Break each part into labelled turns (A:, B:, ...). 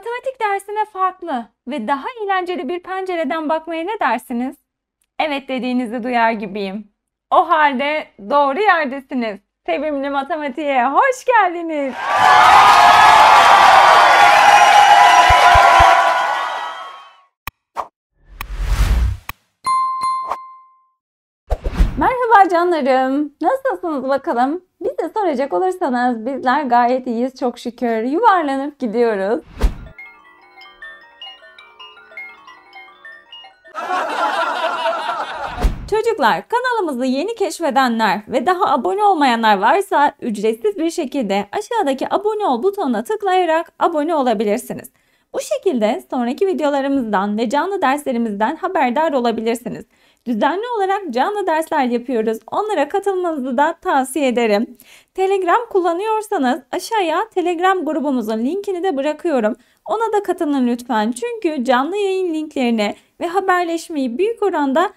A: matematik dersine farklı ve daha eğlenceli bir pencereden bakmaya ne dersiniz? Evet dediğinizi duyar gibiyim. O halde doğru yerdesiniz. Sevimli Matematiğe hoş geldiniz. Merhaba canlarım. Nasılsınız bakalım? Bize soracak olursanız bizler gayet iyiyiz çok şükür. Yuvarlanıp gidiyoruz. Çocuklar kanalımızı yeni keşfedenler ve daha abone olmayanlar varsa ücretsiz bir şekilde aşağıdaki abone ol butonuna tıklayarak abone olabilirsiniz. Bu şekilde sonraki videolarımızdan ve canlı derslerimizden haberdar olabilirsiniz. Düzenli olarak canlı dersler yapıyoruz. Onlara katılmanızı da tavsiye ederim. Telegram kullanıyorsanız aşağıya Telegram grubumuzun linkini de bırakıyorum. Ona da katılın lütfen. Çünkü canlı yayın linklerini ve haberleşmeyi büyük oranda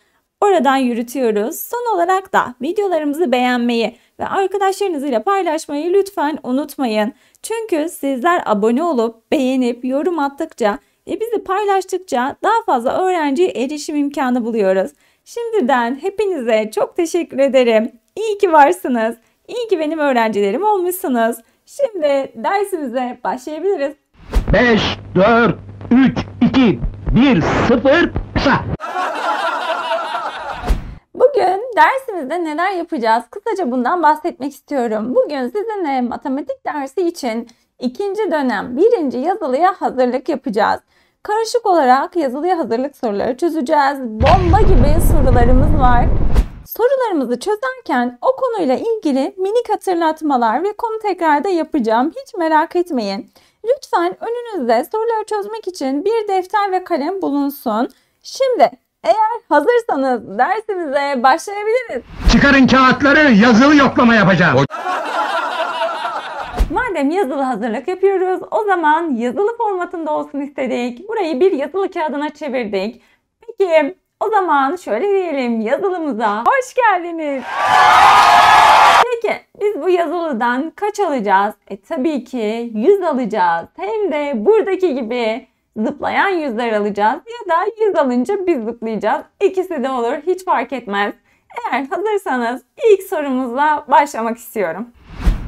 A: Oradan yürütüyoruz. Son olarak da videolarımızı beğenmeyi ve arkadaşlarınızla paylaşmayı lütfen unutmayın. Çünkü sizler abone olup beğenip yorum attıkça ve bizi paylaştıkça daha fazla öğrenciye erişim imkanı buluyoruz. Şimdiden hepinize çok teşekkür ederim. İyi ki varsınız. İyi ki benim öğrencilerim olmuşsunuz. Şimdi dersimize başlayabiliriz. 5, 4, 3, 2, 1, 0, kısa dersimizde neler yapacağız? Kısaca bundan bahsetmek istiyorum. Bugün sizinle matematik dersi için ikinci dönem birinci yazılıya hazırlık yapacağız. Karışık olarak yazılıya hazırlık soruları çözeceğiz. Bomba gibi sorularımız var. Sorularımızı çözerken o konuyla ilgili minik hatırlatmalar ve konu tekrarda yapacağım. Hiç merak etmeyin. Lütfen önünüzde soruları çözmek için bir defter ve kalem bulunsun. Şimdi eğer hazırsanız dersimize başlayabiliriz. Çıkarın kağıtları yazılı yoklama yapacağım. Madem yazılı hazırlık yapıyoruz o zaman yazılı formatında olsun istedik. Burayı bir yazılı kağıdına çevirdik. Peki o zaman şöyle diyelim yazılımıza hoş geldiniz. Peki biz bu yazılıdan kaç alacağız? E tabii ki 100 alacağız. Hem de buradaki gibi zıplayan yüzler alacağız ya da yüz alınca biz zıplayacağız. İkisi de olur hiç fark etmez. Eğer hazırsanız ilk sorumuzla başlamak istiyorum.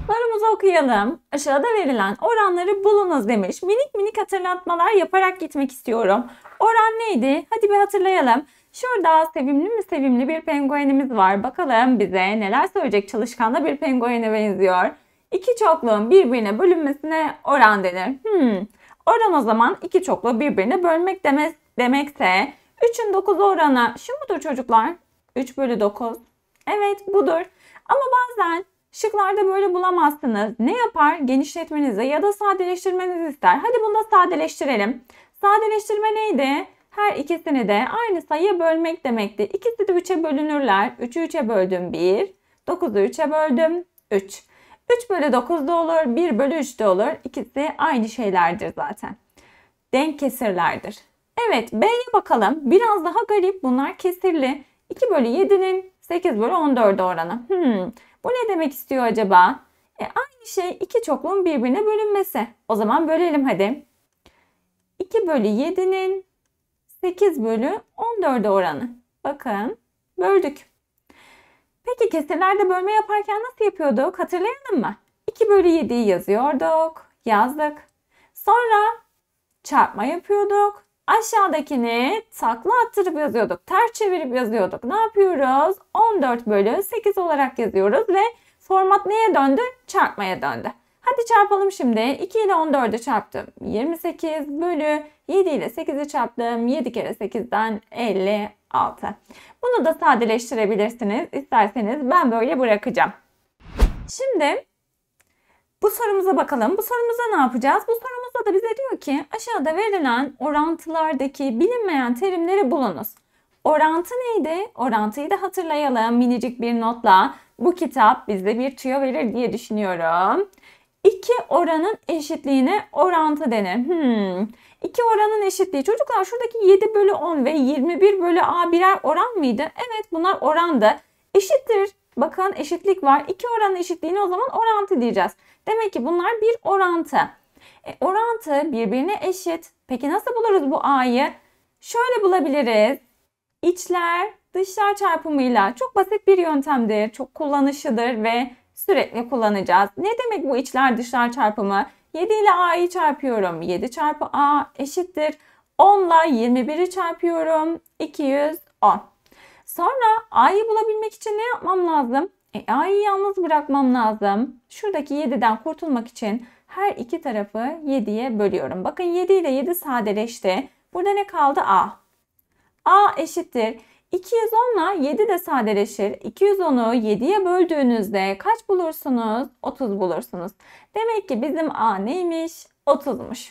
A: Sorumuzu okuyalım. Aşağıda verilen oranları bulunuz demiş. Minik minik hatırlatmalar yaparak gitmek istiyorum. Oran neydi? Hadi bir hatırlayalım. Şurada sevimli mi sevimli bir penguenimiz var. Bakalım bize neler söyleyecek çalışkan da bir penguene benziyor. İki çokluğun birbirine bölünmesine oran denir. Hmm. Oran o zaman iki çoklu birbirini bölmek demek, demekse 3'ün 9 oranı şu mudur çocuklar? 3 bölü 9. Evet budur. Ama bazen şıklarda böyle bulamazsınız. Ne yapar? Genişletmenizi ya da sadeleştirmenizi ister. Hadi bunu da sadeleştirelim. Sadeleştirme neydi? Her ikisini de aynı sayıya bölmek demekti. İkisi de 3'e bölünürler. 3'ü 3'e böldüm 1. 9'u 3'e böldüm 3. 3 bölü 9 da olur, 1 bölü 3 de olur. İkisi aynı şeylerdir zaten. Denk kesirlerdir. Evet B'ye bakalım. Biraz daha garip bunlar kesirli. 2 bölü 7'nin 8 bölü 14 oranı. Hmm, bu ne demek istiyor acaba? E, aynı şey iki çokluğun birbirine bölünmesi. O zaman bölelim hadi. 2 bölü 7'nin 8 bölü 14 oranı. Bakın böldük. Peki kesirlerde bölme yaparken nasıl yapıyorduk? Hatırlayalım mı? 2 bölü 7'yi yazıyorduk. Yazdık. Sonra çarpma yapıyorduk. Aşağıdakini takla attırıp yazıyorduk. Ters çevirip yazıyorduk. Ne yapıyoruz? 14 bölü 8 olarak yazıyoruz ve format neye döndü? Çarpmaya döndü. Hadi çarpalım şimdi. 2 ile 14'ü çarptım. 28 bölü 7 ile 8'i çarptım. 7 kere 8'den 50 6. Bunu da sadeleştirebilirsiniz. İsterseniz ben böyle bırakacağım. Şimdi bu sorumuza bakalım. Bu sorumuza ne yapacağız? Bu sorumuzda da bize diyor ki aşağıda verilen orantılardaki bilinmeyen terimleri bulunuz. Orantı neydi? Orantıyı da hatırlayalım minicik bir notla. Bu kitap bize bir tüyo verir diye düşünüyorum. İki oranın eşitliğine orantı denir. Hmm. 2 oranın eşitliği. Çocuklar şuradaki 7 bölü 10 ve 21 bölü A birer oran mıydı? Evet bunlar orandı. Eşittir. Bakın eşitlik var. 2 oranın eşitliğini o zaman orantı diyeceğiz. Demek ki bunlar bir orantı. E, orantı birbirine eşit. Peki nasıl buluruz bu A'yı? Şöyle bulabiliriz. İçler dışlar çarpımıyla çok basit bir yöntemdir. Çok kullanışlıdır ve sürekli kullanacağız. Ne demek bu içler dışlar çarpımı? 7 ile a'yı çarpıyorum. 7 çarpı a eşittir. 10 ile 21'i çarpıyorum. 210. Sonra a'yı bulabilmek için ne yapmam lazım? E, a'yı yalnız bırakmam lazım. Şuradaki 7'den kurtulmak için her iki tarafı 7'ye bölüyorum. Bakın 7 ile 7 sadeleşti. Burada ne kaldı? a. a eşittir. 210 ile 7 de sadeleşir. 210'u 7'ye böldüğünüzde kaç bulursunuz? 30 bulursunuz. Demek ki bizim A neymiş? 30'muş.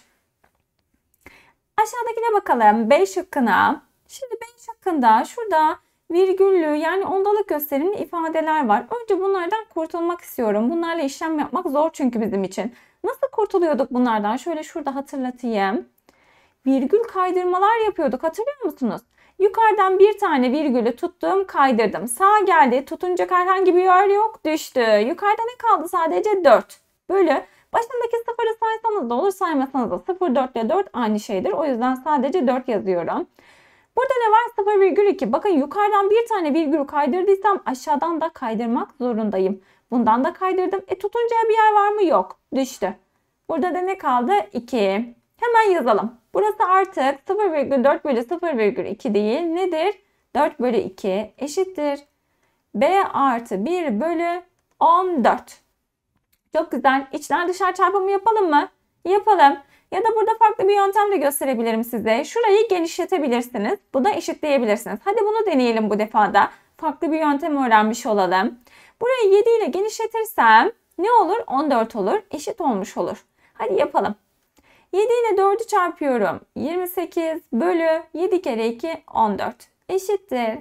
A: Aşağıdakine bakalım. B şıkkına. Şimdi B şıkkında şurada virgüllü yani ondalık gösterimli ifadeler var. Önce bunlardan kurtulmak istiyorum. Bunlarla işlem yapmak zor çünkü bizim için. Nasıl kurtuluyorduk bunlardan? Şöyle şurada hatırlatayım. Virgül kaydırmalar yapıyorduk hatırlıyor musunuz? Yukarıdan bir tane virgülü tuttum, kaydırdım. Sağ geldi, tutunacak herhangi bir yer yok, düştü. Yukarıda ne kaldı? Sadece 4 bölü. Başındaki sıfırı saysanız da olur, saymasanız da 0, 4 ile 4 aynı şeydir. O yüzden sadece 4 yazıyorum. Burada ne var? 0,2. Bakın yukarıdan bir tane virgül kaydırdıysam aşağıdan da kaydırmak zorundayım. Bundan da kaydırdım. E tutuncaya bir yer var mı? Yok. Düştü. Burada da ne kaldı? 2. Hemen yazalım. Burası artık 0,4 bölü 0,2 değil. Nedir? 4 bölü 2 eşittir. B artı 1 bölü 14. Çok güzel. İçler dışlar çarpımı yapalım mı? Yapalım. Ya da burada farklı bir yöntem de gösterebilirim size. Şurayı genişletebilirsiniz. Bu da eşitleyebilirsiniz. Hadi bunu deneyelim bu defada. Farklı bir yöntem öğrenmiş olalım. Burayı 7 ile genişletirsem ne olur? 14 olur. Eşit olmuş olur. Hadi yapalım. 7 ile 4'ü çarpıyorum. 28 bölü 7 kere 2 14 eşittir.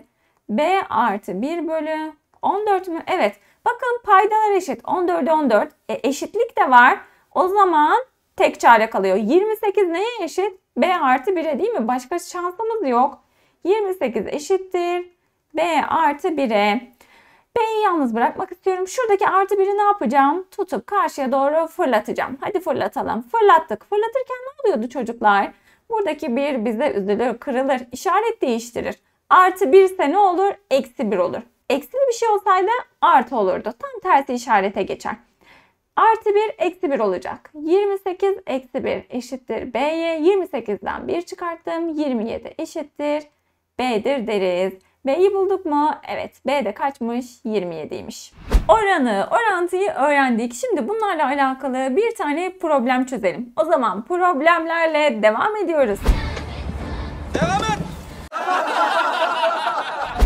A: B artı 1 bölü 14 mü? Evet. Bakın paydalar eşit. 14'e 14. E, eşitlik de var. O zaman tek çare kalıyor. 28 neye eşit? B artı 1'e değil mi? Başka şansımız yok. 28 eşittir. B artı 1'e. B'yi yalnız bırakmak istiyorum. Şuradaki artı biri ne yapacağım? Tutup karşıya doğru fırlatacağım. Hadi fırlatalım. Fırlattık. Fırlatırken ne oluyordu çocuklar? Buradaki bir bize üzülür, kırılır, işaret değiştirir. Artı bir ise ne olur? Eksi bir olur. Eksili bir şey olsaydı artı olurdu. Tam tersi işarete geçer. Artı 1 eksi 1 olacak. 28 eksi 1 eşittir B'ye. 28'den 1 çıkarttım. 27 eşittir B'dir deriz. B'yi bulduk mu? Evet. B de kaçmış? 27'ymiş. Oranı, orantıyı öğrendik. Şimdi bunlarla alakalı bir tane problem çözelim. O zaman problemlerle devam ediyoruz. Devam et!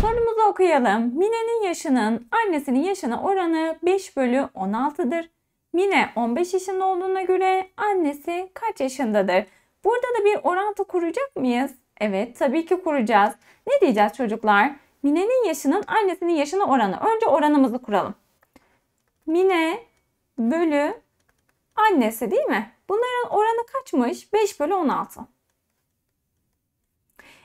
A: Sorumuzu okuyalım. Mine'nin yaşının annesinin yaşına oranı 5 bölü 16'dır. Mine 15 yaşında olduğuna göre annesi kaç yaşındadır? Burada da bir orantı kuracak mıyız? Evet tabii ki kuracağız. Ne diyeceğiz çocuklar? Mine'nin yaşının annesinin yaşına oranı. Önce oranımızı kuralım. Mine bölü annesi değil mi? Bunların oranı kaçmış? 5 bölü 16.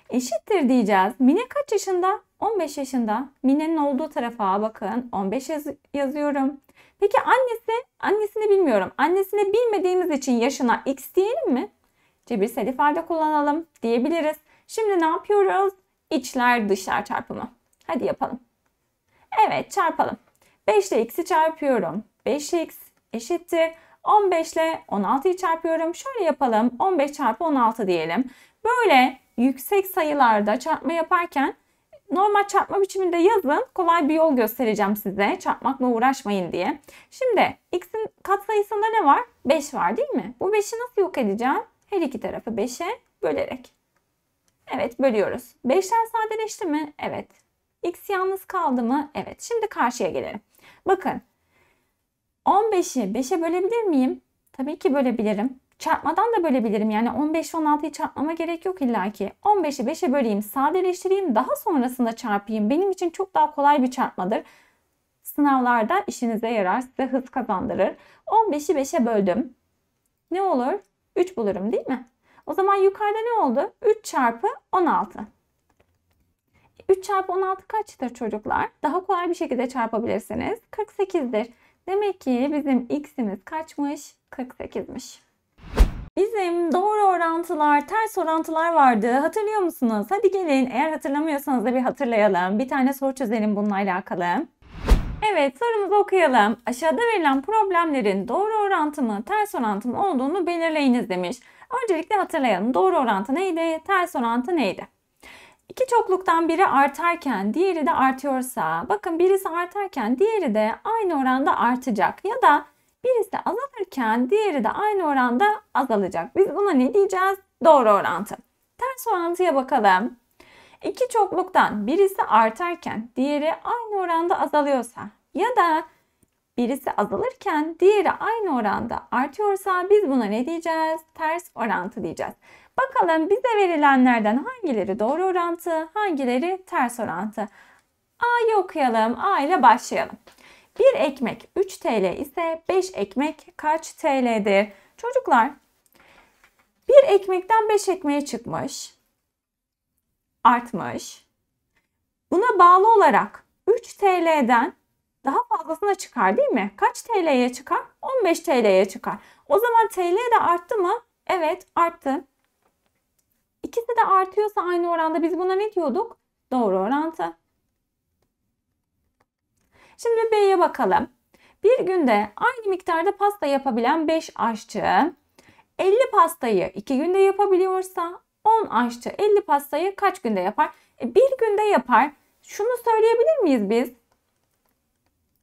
A: Eşittir diyeceğiz. Mine kaç yaşında? 15 yaşında. Mine'nin olduğu tarafa bakın. 15 yaz yazıyorum. Peki annesi? Annesini bilmiyorum. Annesini bilmediğimiz için yaşına x diyelim mi? cibirsel ifade kullanalım diyebiliriz. Şimdi ne yapıyoruz? İçler dışlar çarpımı. Hadi yapalım. Evet çarpalım. 5 ile x'i çarpıyorum. 5x eşittir. 15 ile 16'yı çarpıyorum. Şöyle yapalım. 15 çarpı 16 diyelim. Böyle yüksek sayılarda çarpma yaparken normal çarpma biçiminde yazın. Kolay bir yol göstereceğim size. Çarpmakla uğraşmayın diye. Şimdi x'in katsayısında ne var? 5 var değil mi? Bu 5'i nasıl yok edeceğim? Her iki tarafı 5'e bölerek. Evet bölüyoruz. 5'ler sadeleşti mi? Evet. X yalnız kaldı mı? Evet. Şimdi karşıya gelelim. Bakın 15'i 5'e bölebilir miyim? Tabii ki bölebilirim. Çarpmadan da bölebilirim. Yani 15 16'yı çarpmama gerek yok illaki. 15'i 5'e böleyim, sadeleştireyim, daha sonrasında çarpayım. Benim için çok daha kolay bir çarpmadır. Sınavlarda işinize yarar, size hız kazandırır. 15'i 5'e böldüm. Ne olur? 3 bulurum değil mi? O zaman yukarıda ne oldu? 3 çarpı 16. 3 çarpı 16 kaçtır çocuklar? Daha kolay bir şekilde çarpabilirsiniz. 48'dir. Demek ki bizim x'imiz kaçmış? 48'miş. Bizim doğru orantılar, ters orantılar vardı. Hatırlıyor musunuz? Hadi gelin eğer hatırlamıyorsanız da bir hatırlayalım. Bir tane soru çözelim bununla alakalı. Evet sorumuzu okuyalım. Aşağıda verilen problemlerin doğru orantımı, ters orantı olduğunu belirleyiniz demiş. Öncelikle hatırlayalım. Doğru orantı neydi? Ters orantı neydi? İki çokluktan biri artarken diğeri de artıyorsa bakın birisi artarken diğeri de aynı oranda artacak ya da birisi azalırken diğeri de aynı oranda azalacak. Biz buna ne diyeceğiz? Doğru orantı. Ters orantıya bakalım. İki çokluktan birisi artarken diğeri aynı oranda azalıyorsa ya da birisi azalırken diğeri aynı oranda artıyorsa biz buna ne diyeceğiz? Ters orantı diyeceğiz. Bakalım bize verilenlerden hangileri doğru orantı, hangileri ters orantı? A'yı okuyalım. A ile başlayalım. Bir ekmek 3 TL ise 5 ekmek kaç TL'dir? Çocuklar bir ekmekten 5 ekmeğe çıkmış artmış. Buna bağlı olarak 3 TL'den daha fazlasına çıkar değil mi? Kaç TL'ye çıkar? 15 TL'ye çıkar. O zaman TL de arttı mı? Evet arttı. İkisi de artıyorsa aynı oranda biz buna ne diyorduk? Doğru orantı. Şimdi B'ye bakalım. Bir günde aynı miktarda pasta yapabilen 5 aşçı 50 pastayı 2 günde yapabiliyorsa 10 aşçı 50 pastayı kaç günde yapar? E, bir günde yapar. Şunu söyleyebilir miyiz biz?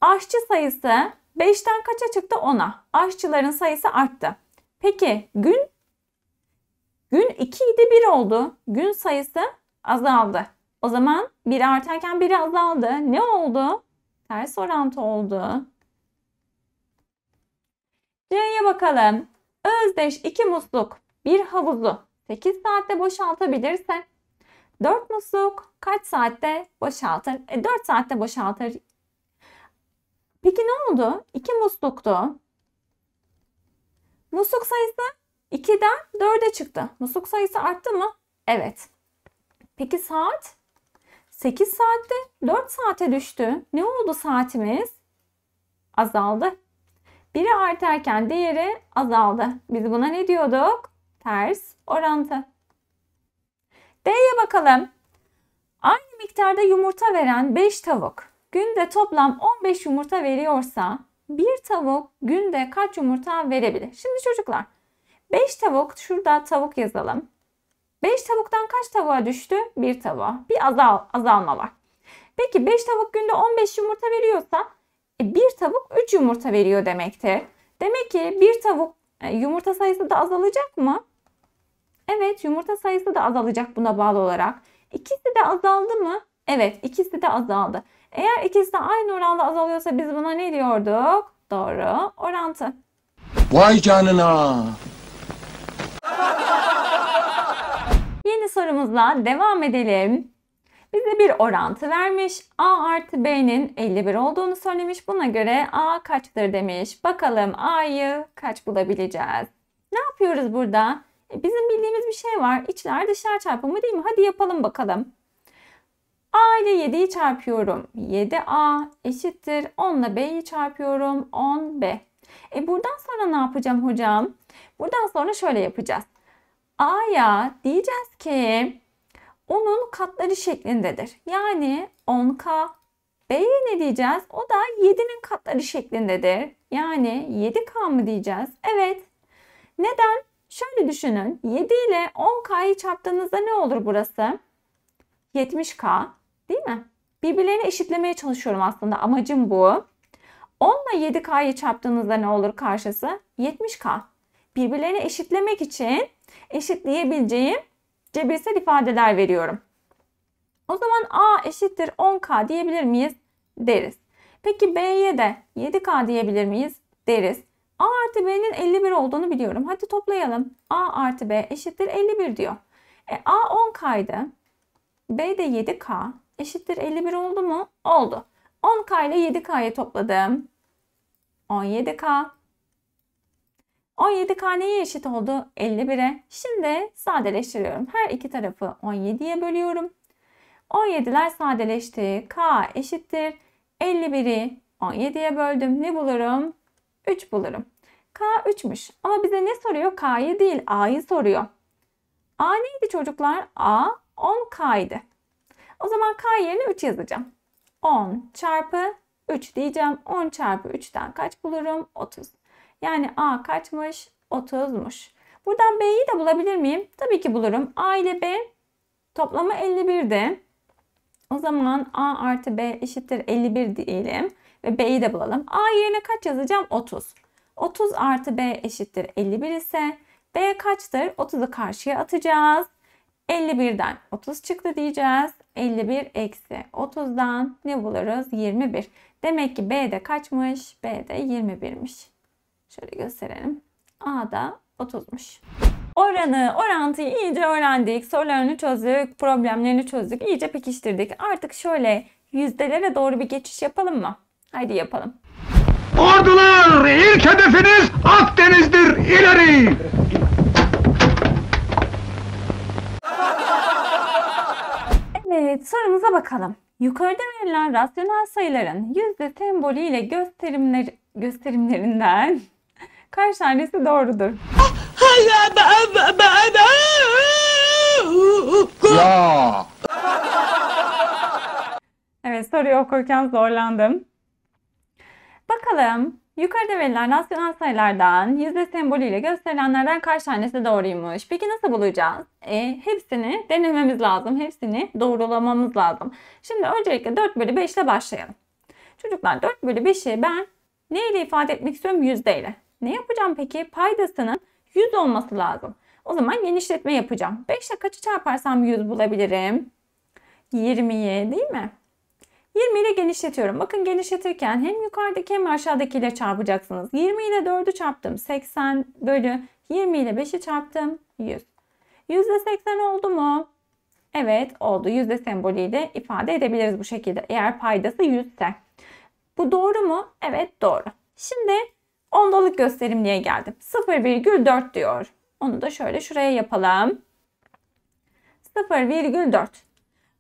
A: Aşçı sayısı 5'ten kaça çıktı? 10'a. Aşçıların sayısı arttı. Peki gün gün 2 idi 1 oldu. Gün sayısı azaldı. O zaman biri artarken biri azaldı. Ne oldu? Ters orantı oldu. C'ye bakalım. Özdeş 2 musluk bir havuzu 8 saatte boşaltabilirse 4 musluk kaç saatte boşaltır? E, 4 saatte boşaltır. Peki ne oldu? 2 musluktu. Musluk sayısı 2'den 4'e çıktı. Musluk sayısı arttı mı? Evet. Peki saat? 8 saatte 4 saate düştü. Ne oldu saatimiz? Azaldı. Biri artarken diğeri azaldı. Biz buna ne diyorduk? ters orantı. D'ye bakalım. Aynı miktarda yumurta veren 5 tavuk günde toplam 15 yumurta veriyorsa bir tavuk günde kaç yumurta verebilir? Şimdi çocuklar 5 tavuk şurada tavuk yazalım. 5 tavuktan kaç tavuğa düştü? 1 tavuğa. Bir azal, azalma var. Peki 5 tavuk günde 15 yumurta veriyorsa e, tavuk 3 yumurta veriyor demekti. Demek ki 1 tavuk e, yumurta sayısı da azalacak mı? Evet yumurta sayısı da azalacak buna bağlı olarak. İkisi de azaldı mı? Evet ikisi de azaldı. Eğer ikisi de aynı oranda azalıyorsa biz buna ne diyorduk? Doğru orantı. Vay canına. Yeni sorumuzla devam edelim. Bize bir orantı vermiş. A artı B'nin 51 olduğunu söylemiş. Buna göre A kaçtır demiş. Bakalım A'yı kaç bulabileceğiz? Ne yapıyoruz burada? bizim bildiğimiz bir şey var. İçler dışlar çarpımı değil mi? Hadi yapalım bakalım. A ile 7'yi çarpıyorum. 7A eşittir. 10 ile B'yi çarpıyorum. 10B. E buradan sonra ne yapacağım hocam? Buradan sonra şöyle yapacağız. A'ya diyeceğiz ki onun katları şeklindedir. Yani 10K. B'ye ne diyeceğiz? O da 7'nin katları şeklindedir. Yani 7K mı diyeceğiz? Evet. Neden? Şöyle düşünün 7 ile 10K'yı çarptığınızda ne olur burası? 70K değil mi? Birbirlerini eşitlemeye çalışıyorum aslında amacım bu. 10 ile 7K'yı çarptığınızda ne olur karşısı? 70K. Birbirlerini eşitlemek için eşitleyebileceğim cebirsel ifadeler veriyorum. O zaman A eşittir 10K diyebilir miyiz? Deriz. Peki B'ye de 7K diyebilir miyiz? Deriz. A artı B'nin 51 olduğunu biliyorum. Hadi toplayalım. A artı B eşittir 51 diyor. E, A 10K'ydı. B de 7K eşittir 51 oldu mu? Oldu. 10K ile 7K'yı topladım. 17K. 17K neye eşit oldu? 51'e. Şimdi sadeleştiriyorum. Her iki tarafı 17'ye bölüyorum. 17'ler sadeleşti. K eşittir. 51'i 17'ye böldüm. Ne bulurum? 3 bulurum. K 3'müş. Ama bize ne soruyor? K'yı değil A'yı soruyor. A neydi çocuklar? A 10K O zaman K yerine 3 yazacağım. 10 çarpı 3 diyeceğim. 10 çarpı 3'ten kaç bulurum? 30. Yani A kaçmış? 30'muş. Buradan B'yi de bulabilir miyim? Tabii ki bulurum. A ile B toplamı 51'di. O zaman A artı B eşittir 51 diyelim ve B'yi de bulalım. A yerine kaç yazacağım? 30. 30 artı B eşittir 51 ise B kaçtır? 30'u karşıya atacağız. 51'den 30 çıktı diyeceğiz. 51 eksi 30'dan ne buluruz? 21. Demek ki B'de kaçmış? B'de 21'miş. Şöyle gösterelim. A A'da 30'muş. Oranı, orantıyı iyice öğrendik. Sorularını çözdük, problemlerini çözdük, iyice pekiştirdik. Artık şöyle yüzdelere doğru bir geçiş yapalım mı? Haydi yapalım. Ordular ilk hedefiniz Akdeniz'dir İleri. Evet sorumuza bakalım. Yukarıda verilen rasyonel sayıların yüzde sembolü ile gösterimler, gösterimlerinden kaç tanesi doğrudur? Ya. Evet soruyu okurken zorlandım. Bakalım yukarıda verilen rasyonel sayılardan yüzde sembolüyle gösterilenlerden kaç tanesi doğruymuş? Peki nasıl bulacağız? E, hepsini denememiz lazım. Hepsini doğrulamamız lazım. Şimdi öncelikle 4 bölü 5 ile başlayalım. Çocuklar 4 bölü 5'i ben neyle ifade etmek istiyorum? Yüzdeyle. Ne yapacağım peki? Paydasının 100 olması lazım. O zaman genişletme yapacağım. 5 ile kaçı çarparsam 100 bulabilirim? 20'yi, değil mi? 20 ile genişletiyorum. Bakın genişletirken hem yukarıdaki hem aşağıdaki ile çarpacaksınız. 20 ile 4'ü çarptım. 80 bölü 20 ile 5'i çarptım. 100. %80 oldu mu? Evet oldu. Yüzde sembolüyle ifade edebiliriz bu şekilde. Eğer paydası 100 ise. Bu doğru mu? Evet doğru. Şimdi ondalık gösterimliğe geldim. 0,4 diyor. Onu da şöyle şuraya yapalım. 0,4.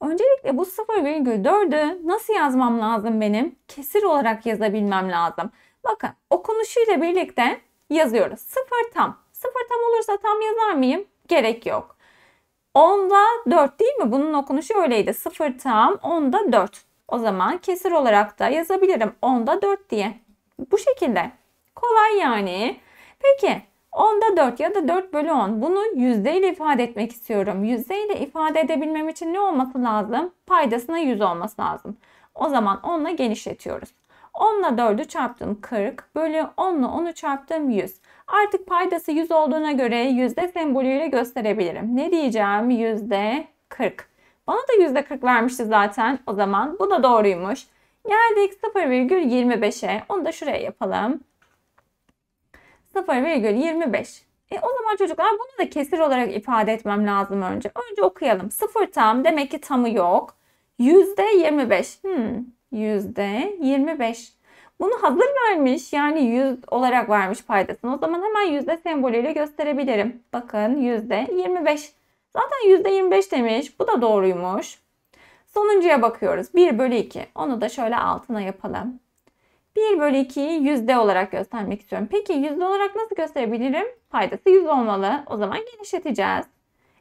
A: Öncelikle bu 0,4'ü nasıl yazmam lazım benim? Kesir olarak yazabilmem lazım. Bakın okunuşuyla birlikte yazıyoruz. 0 tam. 0 tam olursa tam yazar mıyım? Gerek yok. 10'da 4 değil mi? Bunun okunuşu öyleydi. 0 tam, 10'da 4. O zaman kesir olarak da yazabilirim. 10'da 4 diye. Bu şekilde. Kolay yani. Peki 10'da 4 ya da 4 bölü 10. Bunu yüzde ile ifade etmek istiyorum. Yüzde ile ifade edebilmem için ne olması lazım? Paydasına 100 olması lazım. O zaman 10 ile genişletiyoruz. 10 ile 4'ü çarptım 40 bölü 10 ile 10'u çarptım 100. Artık paydası 100 olduğuna göre yüzde sembolüyle gösterebilirim. Ne diyeceğim? Yüzde 40. Bana da yüzde 40 vermişti zaten. O zaman bu da doğruymuş. Geldik 0,25'e. Onu da şuraya yapalım. 0,25. E o zaman çocuklar bunu da kesir olarak ifade etmem lazım önce. Önce okuyalım. 0 tam demek ki tamı yok. Yüzde 25. Hmm. Yüzde 25. Bunu hazır vermiş yani yüz olarak vermiş paydasını. O zaman hemen yüzde sembolüyle gösterebilirim. Bakın yüzde 25. Zaten yüzde 25 demiş. Bu da doğruymuş. Sonuncuya bakıyoruz. 1 bölü 2. Onu da şöyle altına yapalım. 1 bölü 2'yi yüzde olarak göstermek istiyorum. Peki yüzde olarak nasıl gösterebilirim? Paydası 100 olmalı. O zaman genişleteceğiz.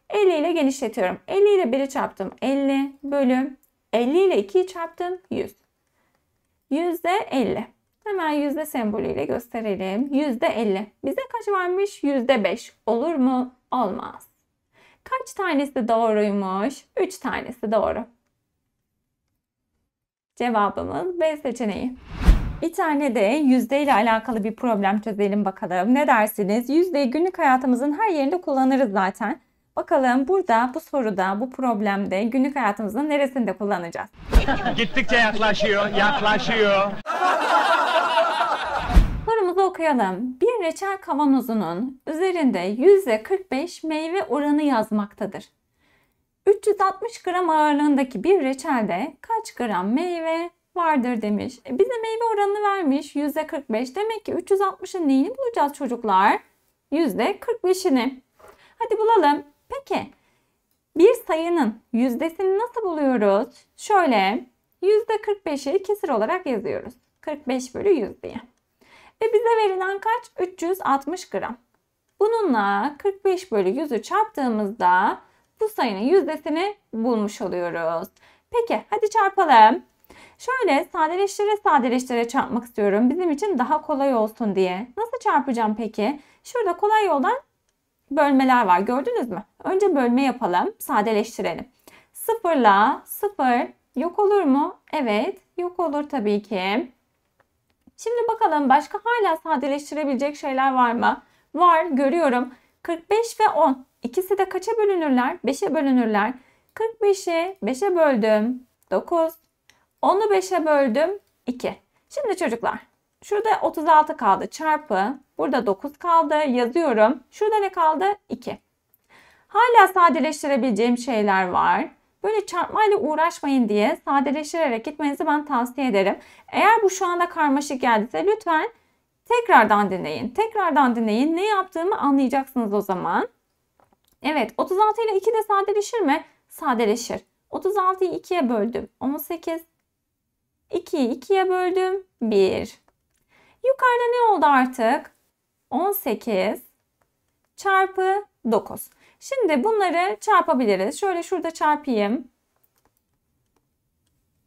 A: 50 ile genişletiyorum. 50 ile 1'i çarptım. 50 bölü 50 ile 2'yi çarptım. 100. Yüzde 50. Hemen yüzde sembolüyle gösterelim. Yüzde 50. Bize kaç varmış? Yüzde 5. Olur mu? Olmaz. Kaç tanesi doğruymuş? 3 tanesi doğru. Cevabımız B seçeneği. Bir tane de yüzde ile alakalı bir problem çözelim bakalım. Ne dersiniz? Yüzdeyi günlük hayatımızın her yerinde kullanırız zaten. Bakalım burada, bu soruda, bu problemde günlük hayatımızın neresinde kullanacağız? Gittikçe yaklaşıyor, yaklaşıyor. Sorumuzu okuyalım. Bir reçel kavanozunun üzerinde %45 meyve oranı yazmaktadır. 360 gram ağırlığındaki bir reçelde kaç gram meyve, vardır demiş. E bize meyve oranını vermiş %45. Demek ki 360'ın neyini bulacağız çocuklar? %45'ini. Hadi bulalım. Peki bir sayının yüzdesini nasıl buluyoruz? Şöyle %45'i kesir olarak yazıyoruz. 45 bölü 100 diye. Ve bize verilen kaç? 360 gram. Bununla 45 bölü 100'ü çarptığımızda bu sayının yüzdesini bulmuş oluyoruz. Peki hadi çarpalım. Şöyle sadeleştire sadeleştire çarpmak istiyorum. Bizim için daha kolay olsun diye. Nasıl çarpacağım peki? Şurada kolay yoldan bölmeler var. Gördünüz mü? Önce bölme yapalım. Sadeleştirelim. Sıfırla sıfır yok olur mu? Evet yok olur tabii ki. Şimdi bakalım başka hala sadeleştirebilecek şeyler var mı? Var görüyorum. 45 ve 10. İkisi de kaça bölünürler? 5'e bölünürler. 45'i 5'e böldüm. 9. 10'u 5'e böldüm 2. Şimdi çocuklar şurada 36 kaldı çarpı burada 9 kaldı yazıyorum. Şurada ne kaldı? 2. Hala sadeleştirebileceğim şeyler var. Böyle çarpmayla uğraşmayın diye sadeleştirerek gitmenizi ben tavsiye ederim. Eğer bu şu anda karmaşık geldiyse lütfen tekrardan dinleyin. Tekrardan dinleyin. Ne yaptığımı anlayacaksınız o zaman. Evet 36 ile 2 de sadeleşir mi? Sadeleşir. 36'yı 2'ye böldüm. 18 2'yi 2'ye böldüm. 1. Yukarıda ne oldu artık? 18 çarpı 9. Şimdi bunları çarpabiliriz. Şöyle şurada çarpayım.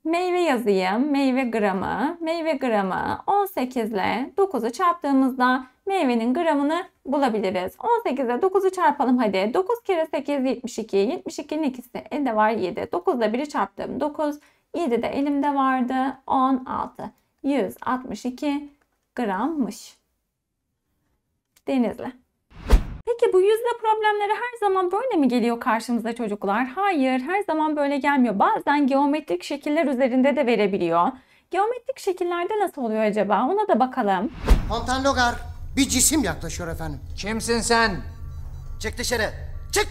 A: Meyve yazayım. Meyve gramı. Meyve gramı 18 ile 9'u çarptığımızda meyvenin gramını bulabiliriz. 18 ile 9'u çarpalım hadi. 9 kere 8 72. 72'nin ikisi elde var 7. 9 ile 1'i çarptım 9. 7 de elimde vardı. 16. 162 grammış. Denizli. Peki bu yüzde problemleri her zaman böyle mi geliyor karşımıza çocuklar? Hayır, her zaman böyle gelmiyor. Bazen geometrik şekiller üzerinde de verebiliyor. Geometrik şekillerde nasıl oluyor acaba? Ona da bakalım. Fontan bir cisim yaklaşıyor efendim. Kimsin sen? Çık dışarı. Çık!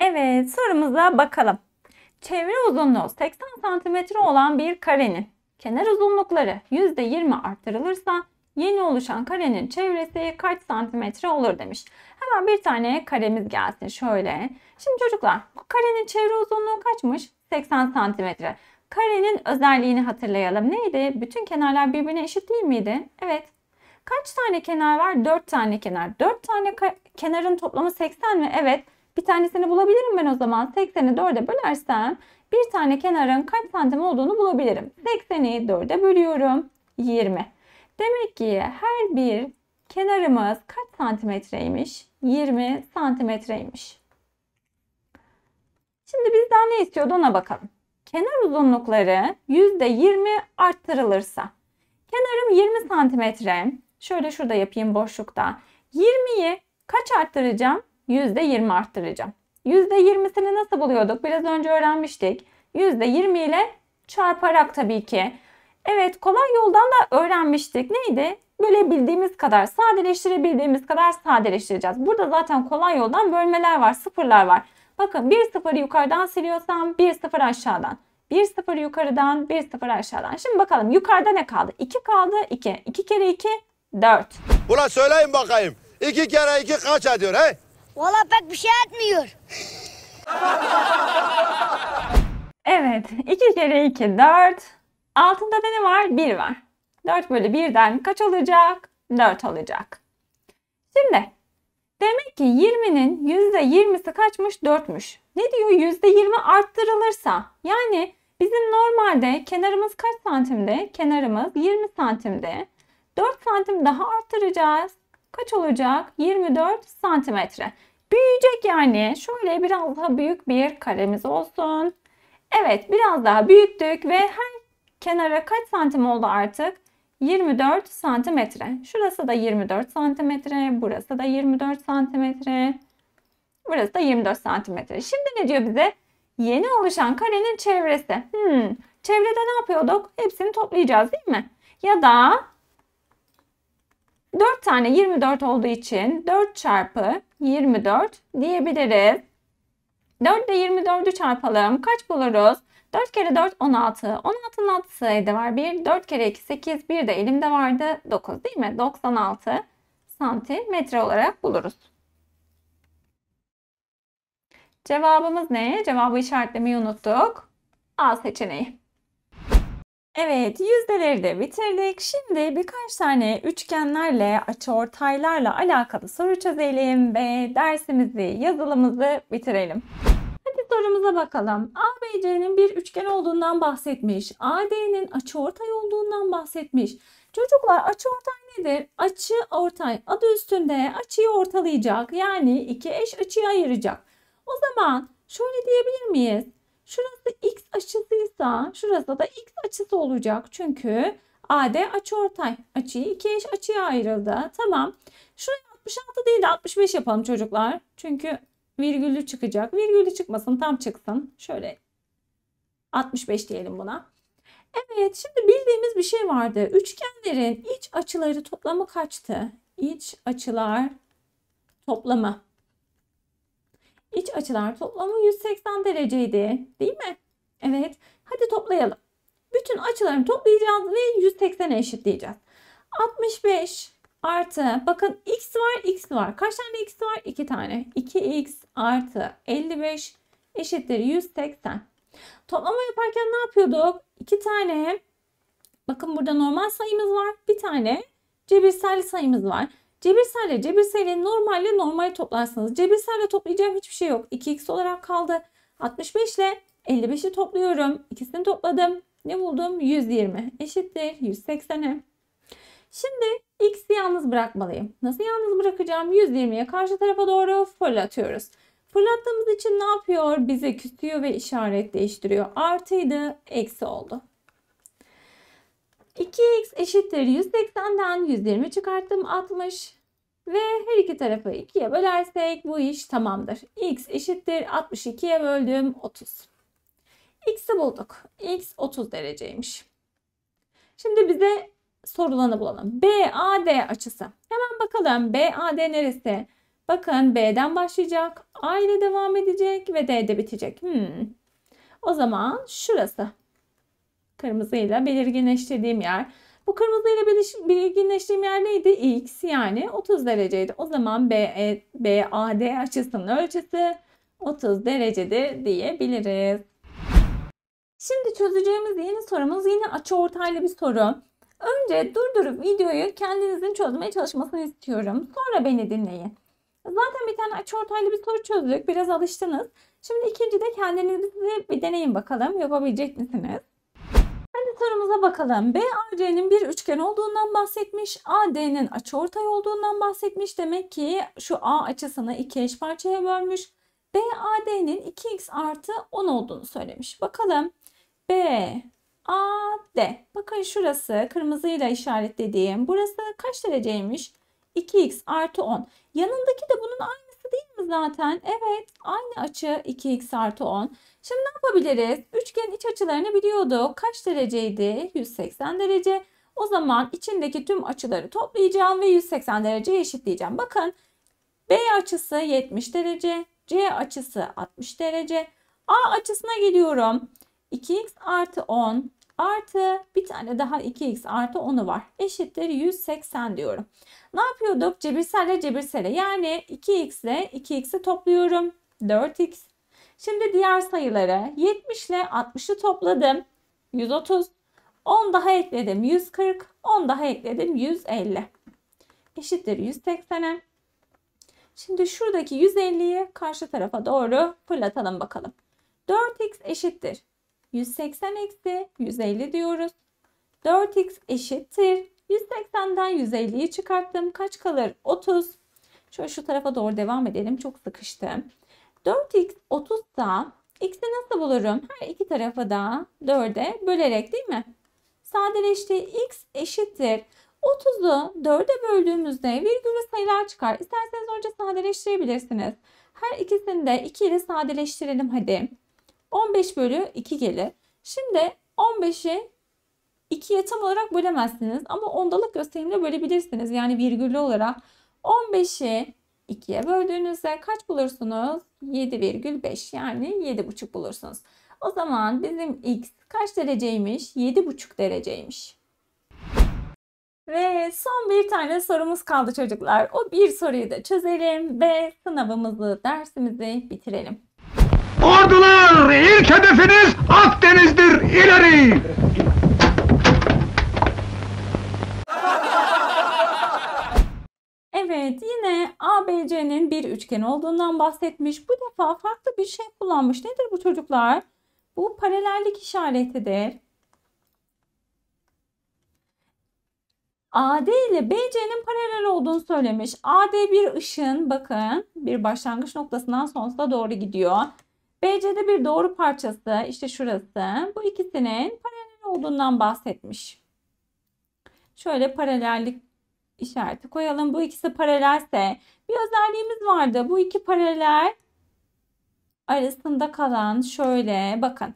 A: Evet sorumuza bakalım. Çevre uzunluğu 80 cm olan bir karenin kenar uzunlukları %20 artırılırsa yeni oluşan karenin çevresi kaç santimetre olur demiş. Hemen bir tane karemiz gelsin şöyle. Şimdi çocuklar bu karenin çevre uzunluğu kaçmış? 80 santimetre. Karenin özelliğini hatırlayalım. Neydi? Bütün kenarlar birbirine eşit değil miydi? Evet. Kaç tane kenar var? 4 tane kenar. 4 tane kenarın toplamı 80 mi? Evet. Bir tanesini bulabilirim ben o zaman. 80'i 4'e bölersem bir tane kenarın kaç santim olduğunu bulabilirim. 80'i 4'e bölüyorum. 20. Demek ki her bir kenarımız kaç santimetreymiş? 20 santimetreymiş. Şimdi bizden ne istiyordu ona bakalım. Kenar uzunlukları %20 arttırılırsa. Kenarım 20 santimetre. Şöyle şurada yapayım boşlukta. 20'yi kaç arttıracağım? %20 arttıracağım. %20'sini nasıl buluyorduk? Biraz önce öğrenmiştik. %20 ile çarparak tabii ki. Evet kolay yoldan da öğrenmiştik. Neydi? Böyle bildiğimiz kadar, sadeleştirebildiğimiz kadar sadeleştireceğiz. Burada zaten kolay yoldan bölmeler var, sıfırlar var. Bakın bir sıfırı yukarıdan siliyorsam bir sıfır aşağıdan. Bir sıfır yukarıdan, bir sıfır aşağıdan. Şimdi bakalım yukarıda ne kaldı? 2 kaldı, 2. 2 kere 2, 4. Ulan söyleyin bakayım. 2 kere 2 kaç ediyor he? Valla pek bir şey etmiyor. evet. 2 kere 2 4. Altında da ne var? 1 var. 4 bölü 1'den kaç olacak? 4 olacak. Şimdi demek ki 20'nin %20'si kaçmış? 4'müş. Ne diyor? %20 arttırılırsa. Yani bizim normalde kenarımız kaç santimde? Kenarımız 20 santimde. 4 santim daha arttıracağız. Kaç olacak? 24 santimetre. Büyüyecek yani. Şöyle biraz daha büyük bir karemiz olsun. Evet biraz daha büyüttük ve her kenara kaç santim oldu artık? 24 santimetre. Şurası da 24 santimetre. Burası da 24 santimetre. Burası da 24 santimetre. Şimdi ne diyor bize? Yeni oluşan karenin çevresi. Hmm, çevrede ne yapıyorduk? Hepsini toplayacağız değil mi? Ya da 4 tane 24 olduğu için 4 çarpı 24 diyebiliriz. 4 ile 24'ü çarpalım. Kaç buluruz? 4 kere 4 16. 16'nın 6'sı sayıda var. 1. 4 kere 2 8. 1 de elimde vardı. 9 değil mi? 96 santimetre olarak buluruz. Cevabımız ne? Cevabı işaretlemeyi unuttuk. A seçeneği. Evet, yüzdeleri de bitirdik. Şimdi birkaç tane üçgenlerle, açıortaylarla alakalı soru çözelim ve dersimizi, yazılımızı bitirelim. Hadi sorumuza bakalım. ABC'nin bir üçgen olduğundan bahsetmiş. AD'nin açıortay olduğundan bahsetmiş. Çocuklar açıortay nedir? Açı ortay. Adı üstünde açıyı ortalayacak. Yani iki eş açıyı ayıracak. O zaman şöyle diyebilir miyiz? Şurası x açısıysa şurası da x açısı olacak. Çünkü AD açıortay. Açıyı iki eş açıya ayrıldı. Tamam. Şurayı 66 değil de 65 yapalım çocuklar. Çünkü virgüllü çıkacak. Virgüllü çıkmasın tam çıksın. Şöyle 65 diyelim buna. Evet şimdi bildiğimiz bir şey vardı. Üçgenlerin iç açıları toplamı kaçtı? İç açılar toplamı. İç açılar toplamı 180 dereceydi. Değil mi? Evet. Hadi toplayalım. Bütün açıları toplayacağız ve 180'e eşitleyeceğiz. 65 artı bakın x var x var. Kaç tane x var? 2 tane. 2x artı 55 eşittir 180. Toplama yaparken ne yapıyorduk? 2 tane bakın burada normal sayımız var. Bir tane cebirsel sayımız var. Cebirselle cebirseli normalle normali toplarsınız. Cebirselle toplayacağım hiçbir şey yok. 2x olarak kaldı. 65 ile 55'i topluyorum. İkisini topladım. Ne buldum? 120 eşittir 180'e. Şimdi x'i yalnız bırakmalıyım. Nasıl yalnız bırakacağım? 120'ye karşı tarafa doğru fırlatıyoruz. Fırlattığımız için ne yapıyor? Bize küsüyor ve işaret değiştiriyor. Artıydı, eksi oldu. 2x eşittir 180'den 120 çıkarttım 60. Ve her iki tarafı 2'ye bölersek bu iş tamamdır. x eşittir 62'ye böldüm 30. x'i bulduk. x 30 dereceymiş. Şimdi bize sorulanı bulalım. BAD açısı. Hemen bakalım BAD neresi? Bakın B'den başlayacak, A ile devam edecek ve D'de bitecek. Hmm. O zaman şurası Kırmızıyla belirginleştirdiğim yer. Bu kırmızıyla belirginleştirdiğim yer neydi? X yani 30 dereceydi. O zaman BE, BAD açısının ölçüsü 30 derecedir diyebiliriz. Şimdi çözeceğimiz yeni sorumuz yine açı açıortaylı bir soru. Önce durdurup videoyu kendinizin çözmeye çalışmasını istiyorum. Sonra beni dinleyin. Zaten bir tane açı ortaylı bir soru çözdük. Biraz alıştınız. Şimdi ikinci de kendinizi bir deneyin bakalım. Yapabilecek misiniz? Kendi sorumuza bakalım. BAC'nin bir üçgen olduğundan bahsetmiş. AD'nin açıortay olduğundan bahsetmiş. Demek ki şu A açısını iki eş parçaya bölmüş. BAD'nin 2x artı 10 olduğunu söylemiş. Bakalım. BAD. Bakın şurası kırmızıyla işaretlediğim. Burası kaç dereceymiş? 2x artı 10. Yanındaki de bunun aynı değil mi zaten? Evet aynı açı 2x artı 10. Şimdi ne yapabiliriz? Üçgenin iç açılarını biliyorduk. Kaç dereceydi? 180 derece. O zaman içindeki tüm açıları toplayacağım ve 180 dereceye eşitleyeceğim. Bakın B açısı 70 derece, C açısı 60 derece. A açısına geliyorum. 2x artı 10 artı bir tane daha 2x artı 10'u var. Eşittir 180 diyorum. Ne yapıyorduk? Cebirselle cebirsele. Yani 2x ile 2x'i topluyorum. 4x. Şimdi diğer sayıları 70 ile 60'ı topladım. 130. 10 daha ekledim 140. 10 daha ekledim 150. Eşittir 180. Şimdi şuradaki 150'yi karşı tarafa doğru fırlatalım bakalım. 4x eşittir. 180 eksi 150 diyoruz. 4x eşittir 180'den 150'yi çıkarttım. Kaç kalır? 30. Şöyle şu tarafa doğru devam edelim. Çok sıkıştım. 4x 30 da x'i nasıl bulurum? Her iki tarafa da 4'e bölerek değil mi? Sadeleşti. x eşittir. 30'u 4'e böldüğümüzde virgülü sayılar çıkar. İsterseniz önce sadeleştirebilirsiniz. Her ikisini de 2 ile sadeleştirelim hadi. 15 bölü 2 gelir. Şimdi 15'i 2'ye tam olarak bölemezsiniz ama ondalık gösterimle bölebilirsiniz. Yani virgüllü olarak 15'i ikiye böldüğünüzde kaç bulursunuz? 7,5 yani 7,5 bulursunuz. O zaman bizim x kaç dereceymiş? 7,5 dereceymiş. Ve son bir tane sorumuz kaldı çocuklar. O bir soruyu da çözelim ve sınavımızı, dersimizi bitirelim. Ordular ilk hedefiniz Akdeniz'dir ileri. Evet yine ABC'nin bir üçgen olduğundan bahsetmiş. Bu defa farklı bir şey kullanmış. Nedir bu çocuklar? Bu paralellik işaretidir. AD ile BC'nin paralel olduğunu söylemiş. AD bir ışın bakın bir başlangıç noktasından sonsuza doğru gidiyor. BC'de bir doğru parçası işte şurası. Bu ikisinin paralel olduğundan bahsetmiş. Şöyle paralellik işareti koyalım. Bu ikisi paralelse bir özelliğimiz vardı. Bu iki paralel arasında kalan şöyle bakın.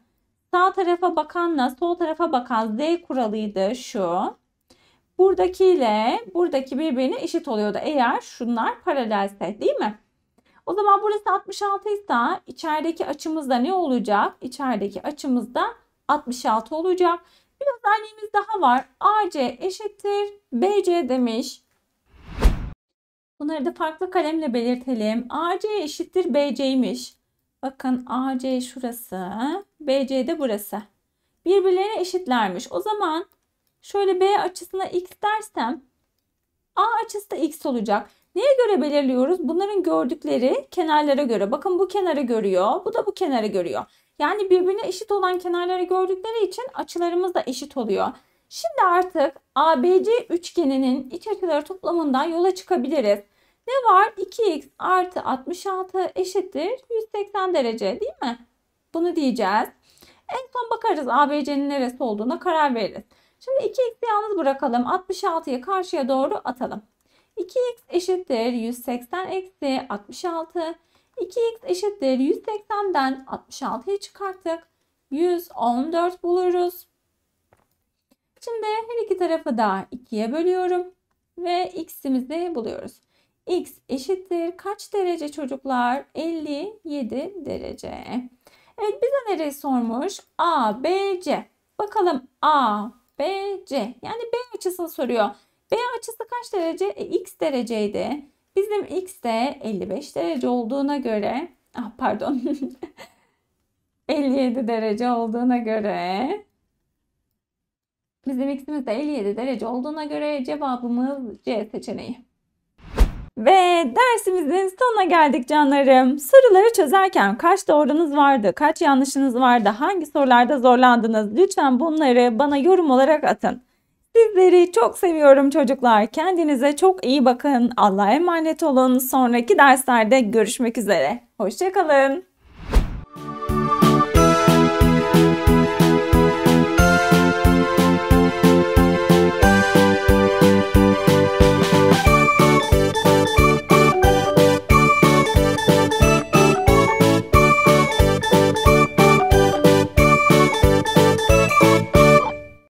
A: Sağ tarafa bakanla sol tarafa bakan Z kuralıydı şu. Buradaki ile buradaki birbirine eşit oluyordu. Eğer şunlar paralelse değil mi? O zaman burası 66 ise içerideki açımızda ne olacak? İçerideki açımızda 66 olacak. Bir özelliğimiz daha var. AC eşittir BC demiş. Bunları da farklı kalemle belirtelim. AC eşittir BC'ymiş. Bakın AC şurası, BC de burası. Birbirlerine eşitlermiş. O zaman şöyle B açısına x dersem A açısı da x olacak. Neye göre belirliyoruz? Bunların gördükleri kenarlara göre. Bakın bu kenarı görüyor, bu da bu kenarı görüyor. Yani birbirine eşit olan kenarları gördükleri için açılarımız da eşit oluyor. Şimdi artık ABC üçgeninin iç açıları toplamından yola çıkabiliriz. Ne var? 2x artı 66 eşittir 180 derece değil mi? Bunu diyeceğiz. En son bakarız ABC'nin neresi olduğuna karar veririz. Şimdi 2x'i yalnız bırakalım. 66'yı karşıya doğru atalım. 2x eşittir 180 eksi 66 2x eşittir 180'den 66'yı çıkarttık. 114 buluruz. Şimdi her iki tarafı da 2'ye bölüyorum ve x'imizi buluyoruz. x eşittir kaç derece çocuklar? 57 derece. Evet bize nereyi sormuş? A, B, C. Bakalım A, B, C. Yani B açısını soruyor. B açısı kaç derece? E, x dereceydi. Bizim x de 55 derece olduğuna göre ah pardon 57 derece olduğuna göre bizim x'imiz de 57 derece olduğuna göre cevabımız C seçeneği. Ve dersimizin sonuna geldik canlarım. Soruları çözerken kaç doğrunuz vardı, kaç yanlışınız vardı, hangi sorularda zorlandınız? Lütfen bunları bana yorum olarak atın. Sizleri çok seviyorum çocuklar. Kendinize çok iyi bakın. Allah'a emanet olun. Sonraki derslerde görüşmek üzere. Hoşçakalın.